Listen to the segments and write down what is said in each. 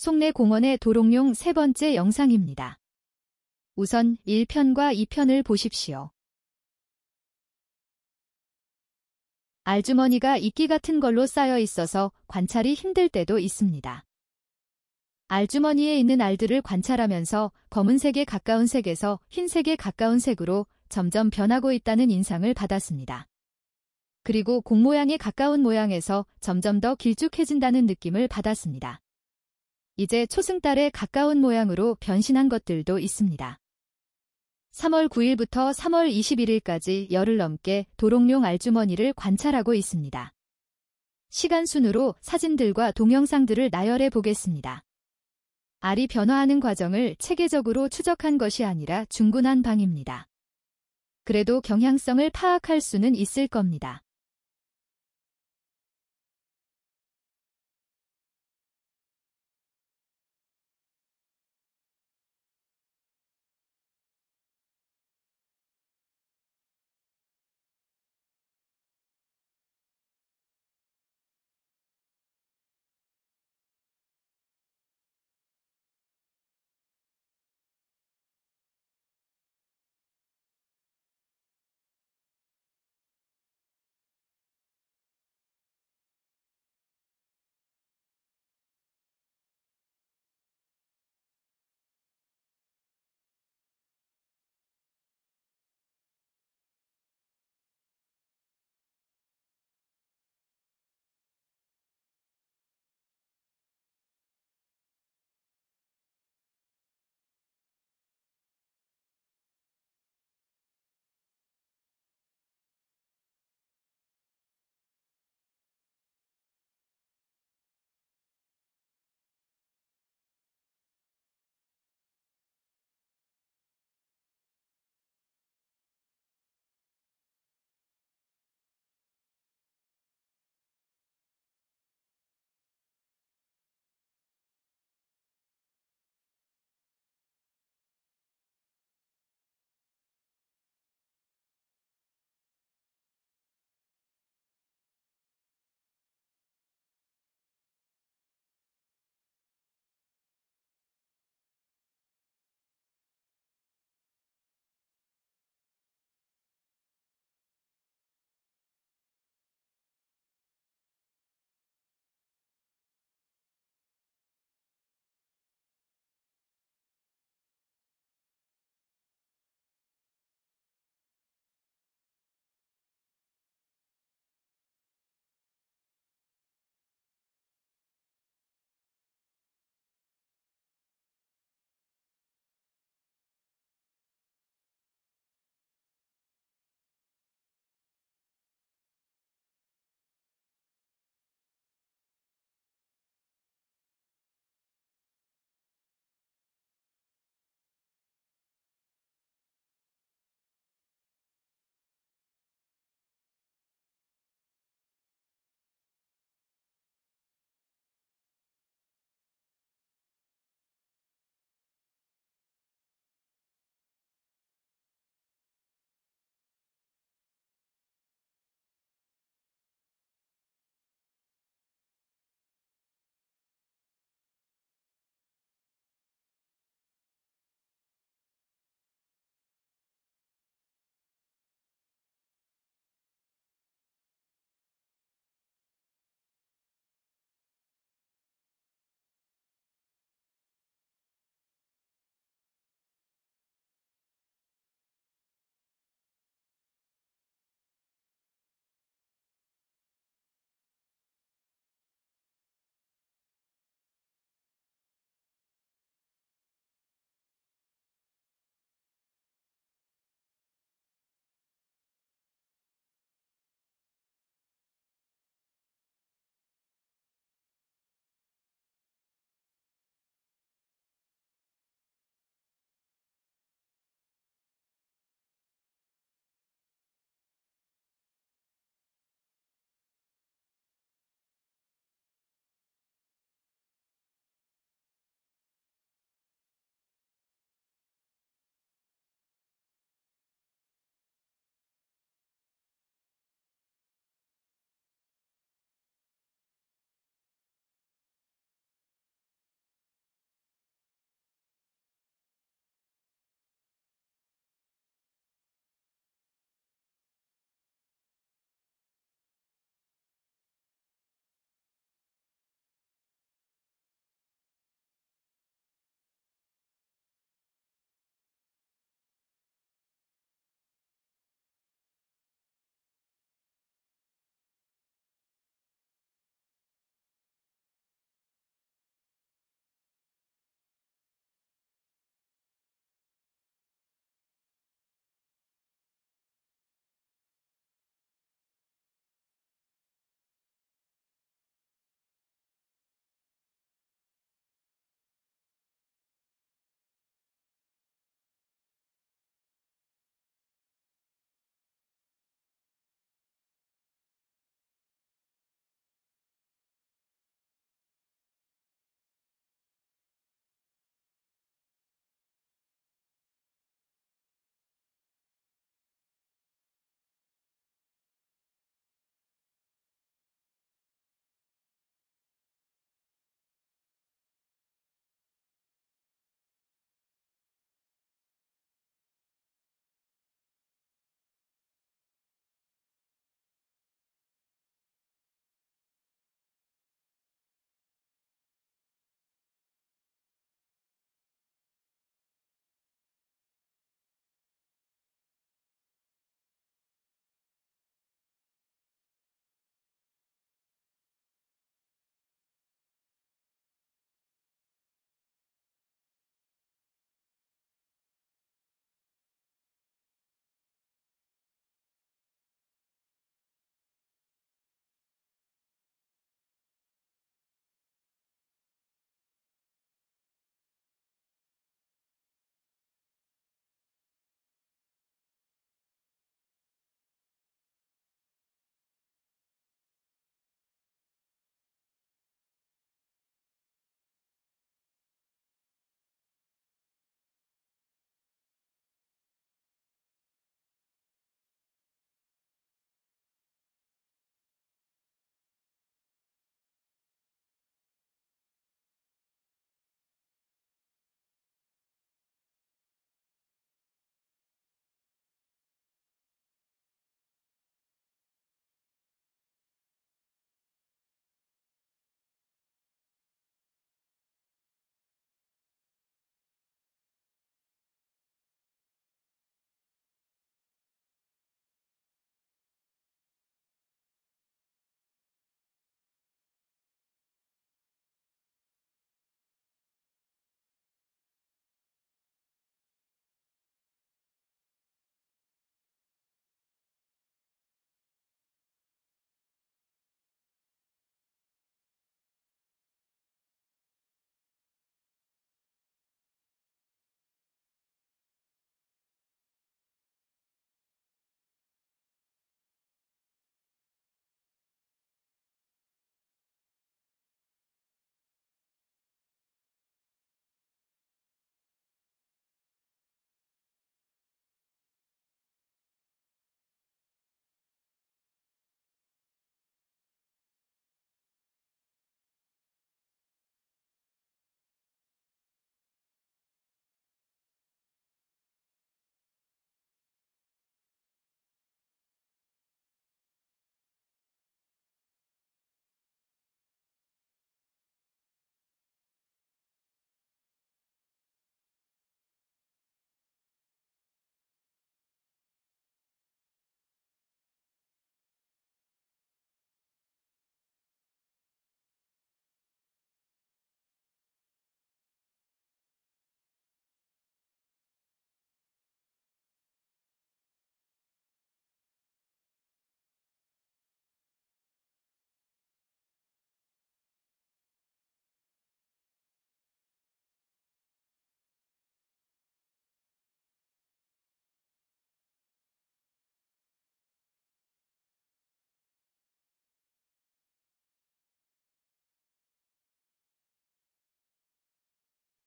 송내 공원의 도롱뇽 세 번째 영상입니다. 우선 1편과 2편을 보십시오. 알주머니가 이끼 같은 걸로 쌓여 있어서 관찰이 힘들 때도 있습니다. 알주머니에 있는 알들을 관찰하면서 검은색에 가까운 색에서 흰색에 가까운 색으로 점점 변하고 있다는 인상을 받았습니다. 그리고 공 모양에 가까운 모양에서 점점 더 길쭉해진다는 느낌을 받았습니다. 이제 초승달에 가까운 모양으로 변신한 것들도 있습니다. 3월 9일부터 3월 21일까지 열흘 넘게 도롱뇽 알주머니를 관찰하고 있습니다. 시간 순으로 사진들과 동영상들을 나열해 보겠습니다. 알이 변화하는 과정을 체계적으로 추적한 것이 아니라 중구난방입니다. 그래도 경향성을 파악할 수는 있을 겁니다.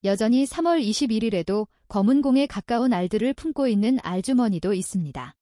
여전히 3월 21일에도 검은공에 가까운 알들을 품고 있는 알주머니도 있습니다.